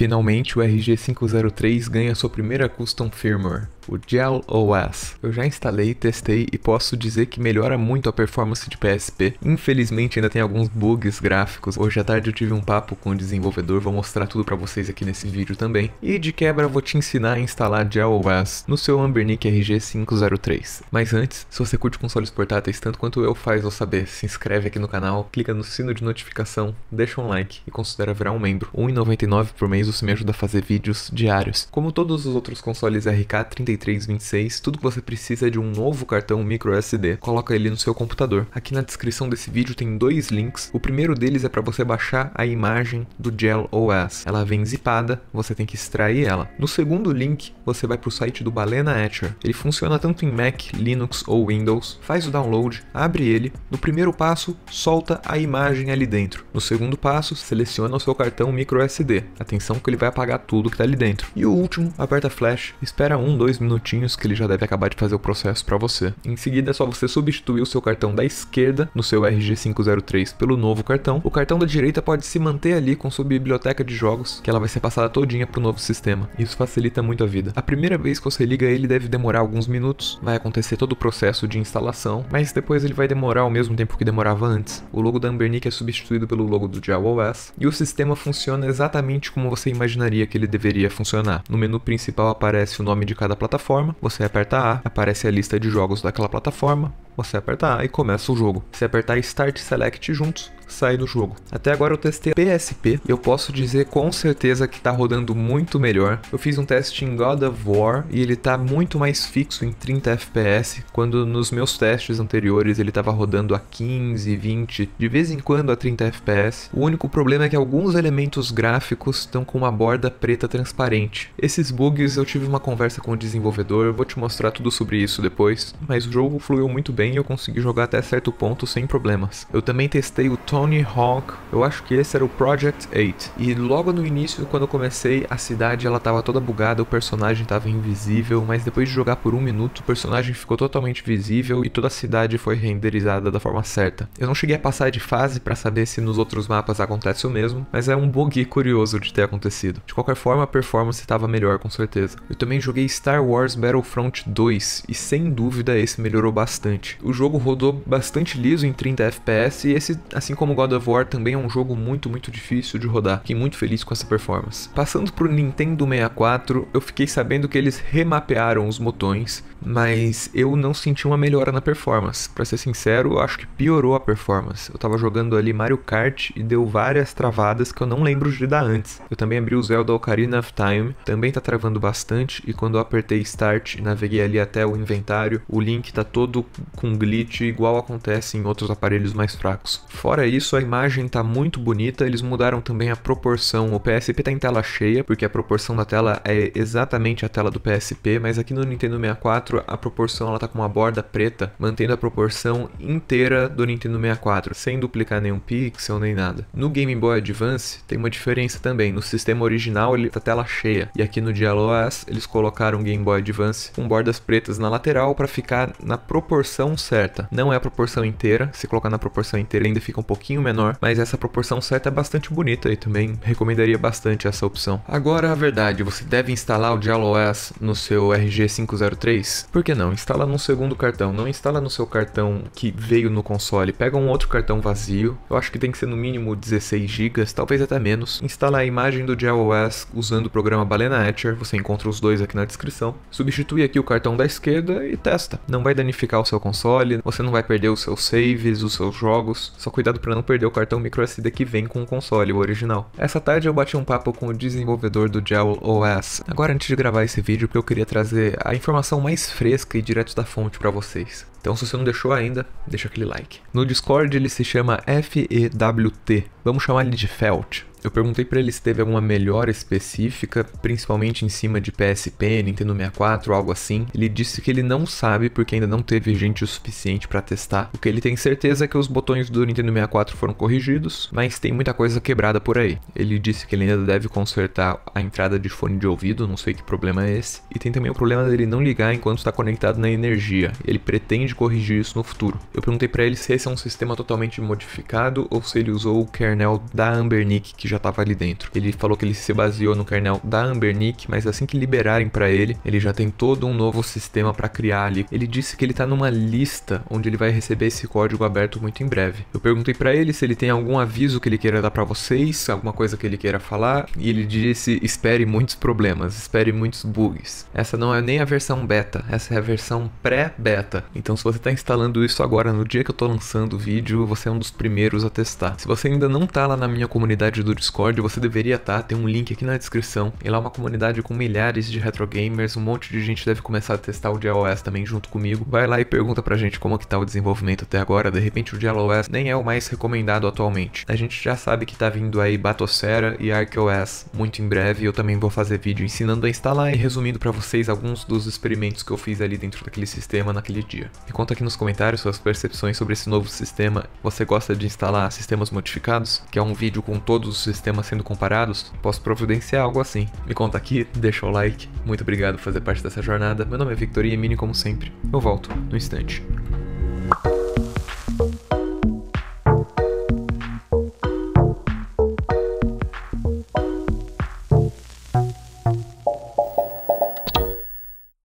Finalmente, o RG503 ganha sua primeira custom firmware, o Gel OS. Eu já instalei, testei e posso dizer que melhora muito a performance de PSP. Infelizmente ainda tem alguns bugs gráficos. Hoje à tarde eu tive um papo com o um desenvolvedor, vou mostrar tudo para vocês aqui nesse vídeo também. E de quebra vou te ensinar a instalar Gel OS no seu Ambernic RG503. Mas antes, se você curte consoles portáteis tanto quanto eu, faz eu saber. Se inscreve aqui no canal, clica no sino de notificação, deixa um like e considera virar um membro. R$1,99 por mês isso me ajuda a fazer vídeos diários. Como todos os outros consoles RK3326, tudo que você precisa é de um novo cartão microSD. Coloca ele no seu computador. Aqui na descrição desse vídeo tem dois links. O primeiro deles é para você baixar a imagem do Gel OS. Ela vem zipada, você tem que extrair ela. No segundo link, você vai para o site do Balena Etcher. Ele funciona tanto em Mac, Linux ou Windows. Faz o download, abre ele. No primeiro passo, solta a imagem ali dentro. No segundo passo, seleciona o seu cartão microSD. Atenção, que ele vai apagar tudo que tá ali dentro. E o último, aperta flash, espera um, dois minutinhos que ele já deve acabar de fazer o processo para você. Em seguida é só você substituir o seu cartão da esquerda no seu RG503 pelo novo cartão. O cartão da direita pode se manter ali com sua biblioteca de jogos, que ela vai ser passada todinha pro novo sistema. Isso facilita muito a vida. A primeira vez que você liga ele deve demorar alguns minutos, vai acontecer todo o processo de instalação, mas depois ele vai demorar ao mesmo tempo que demorava antes. O logo da Ambernic é substituído pelo logo do JavaOS e o sistema funciona exatamente como você você imaginaria que ele deveria funcionar. No menu principal aparece o nome de cada plataforma, você aperta A, aparece a lista de jogos daquela plataforma, você apertar e começa o jogo. Se apertar Start Select juntos, sai do jogo. Até agora eu testei PSP, e eu posso dizer com certeza que tá rodando muito melhor. Eu fiz um teste em God of War e ele tá muito mais fixo em 30 FPS, quando nos meus testes anteriores ele tava rodando a 15, 20, de vez em quando a 30 FPS. O único problema é que alguns elementos gráficos estão com uma borda preta transparente. Esses bugs eu tive uma conversa com o desenvolvedor, eu vou te mostrar tudo sobre isso depois, mas o jogo fluiu muito bem bem e eu consegui jogar até certo ponto sem problemas. Eu também testei o Tony Hawk, eu acho que esse era o Project 8. E logo no início, quando eu comecei, a cidade ela tava toda bugada, o personagem tava invisível, mas depois de jogar por um minuto, o personagem ficou totalmente visível e toda a cidade foi renderizada da forma certa. Eu não cheguei a passar de fase para saber se nos outros mapas acontece o mesmo, mas é um bug curioso de ter acontecido. De qualquer forma, a performance estava melhor com certeza. Eu também joguei Star Wars Battlefront 2 e sem dúvida esse melhorou bastante. O jogo rodou bastante liso em 30 FPS e esse, assim como God of War, também é um jogo muito, muito difícil de rodar. Fiquei muito feliz com essa performance. Passando pro Nintendo 64, eu fiquei sabendo que eles remapearam os botões, mas eu não senti uma melhora na performance. Para ser sincero, eu acho que piorou a performance. Eu tava jogando ali Mario Kart e deu várias travadas que eu não lembro de dar antes. Eu também abri o Zelda Ocarina of Time, também tá travando bastante e quando eu apertei Start e naveguei ali até o inventário, o Link tá todo com glitch igual acontece em outros aparelhos mais fracos. Fora isso, a imagem tá muito bonita, eles mudaram também a proporção. O PSP tá em tela cheia, porque a proporção da tela é exatamente a tela do PSP, mas aqui no Nintendo 64 a proporção ela tá com uma borda preta, mantendo a proporção inteira do Nintendo 64, sem duplicar nenhum pixel nem nada. No Game Boy Advance tem uma diferença também. No sistema original ele tá tela cheia e aqui no DLOS eles colocaram o Game Boy Advance com bordas pretas na lateral para ficar na proporção proporção certa. Não é a proporção inteira, se colocar na proporção inteira ainda fica um pouquinho menor, mas essa proporção certa é bastante bonita e também recomendaria bastante essa opção. Agora a verdade, você deve instalar o JalOS no seu RG503? Por que não? Instala num segundo cartão, não instala no seu cartão que veio no console, pega um outro cartão vazio, eu acho que tem que ser no mínimo 16 GB, talvez até menos. Instala a imagem do JalOS usando o programa Balena Etcher, você encontra os dois aqui na descrição. Substitui aqui o cartão da esquerda e testa, não vai danificar o seu console console, você não vai perder os seus saves, os seus jogos, só cuidado para não perder o cartão microSD que vem com o console, o original. Essa tarde eu bati um papo com o desenvolvedor do Jowl OS. Agora antes de gravar esse vídeo, porque eu queria trazer a informação mais fresca e direto da fonte para vocês. Então se você não deixou ainda, deixa aquele like. No Discord ele se chama FEWT. Vamos chamar ele de Felt. Eu perguntei para ele se teve alguma melhora específica, principalmente em cima de PSP, Nintendo 64, algo assim. Ele disse que ele não sabe porque ainda não teve gente o suficiente para testar. O que ele tem certeza é que os botões do Nintendo 64 foram corrigidos, mas tem muita coisa quebrada por aí. Ele disse que ele ainda deve consertar a entrada de fone de ouvido, não sei que problema é esse. E tem também o problema dele não ligar enquanto está conectado na energia. Ele pretende pretende corrigir isso no futuro. Eu perguntei para ele se esse é um sistema totalmente modificado ou se ele usou o kernel da Ambernic que já estava ali dentro. Ele falou que ele se baseou no kernel da Ambernic, mas assim que liberarem para ele, ele já tem todo um novo sistema para criar ali. Ele disse que ele está numa lista onde ele vai receber esse código aberto muito em breve. Eu perguntei para ele se ele tem algum aviso que ele queira dar para vocês, alguma coisa que ele queira falar, e ele disse: espere muitos problemas, espere muitos bugs. Essa não é nem a versão beta, essa é a versão pré-beta. Então, se você está instalando isso agora no dia que eu estou lançando o vídeo, você é um dos primeiros a testar. Se você ainda não está lá na minha comunidade do Discord, você deveria estar, tá, tem um link aqui na descrição. E lá é uma comunidade com milhares de retro gamers, um monte de gente deve começar a testar o DLOS também junto comigo. Vai lá e pergunta pra gente como que está o desenvolvimento até agora, de repente o DLOS nem é o mais recomendado atualmente. A gente já sabe que está vindo aí Batocera e ArcOS muito em breve, eu também vou fazer vídeo ensinando a instalar e resumindo para vocês alguns dos experimentos que eu fiz ali dentro daquele sistema naquele dia. Me conta aqui nos comentários suas percepções sobre esse novo sistema. Você gosta de instalar sistemas modificados? Que é um vídeo com todos os sistemas sendo comparados? Posso providenciar algo assim. Me conta aqui, deixa o like. Muito obrigado por fazer parte dessa jornada. Meu nome é Victoria Mini, como sempre. Eu volto no instante.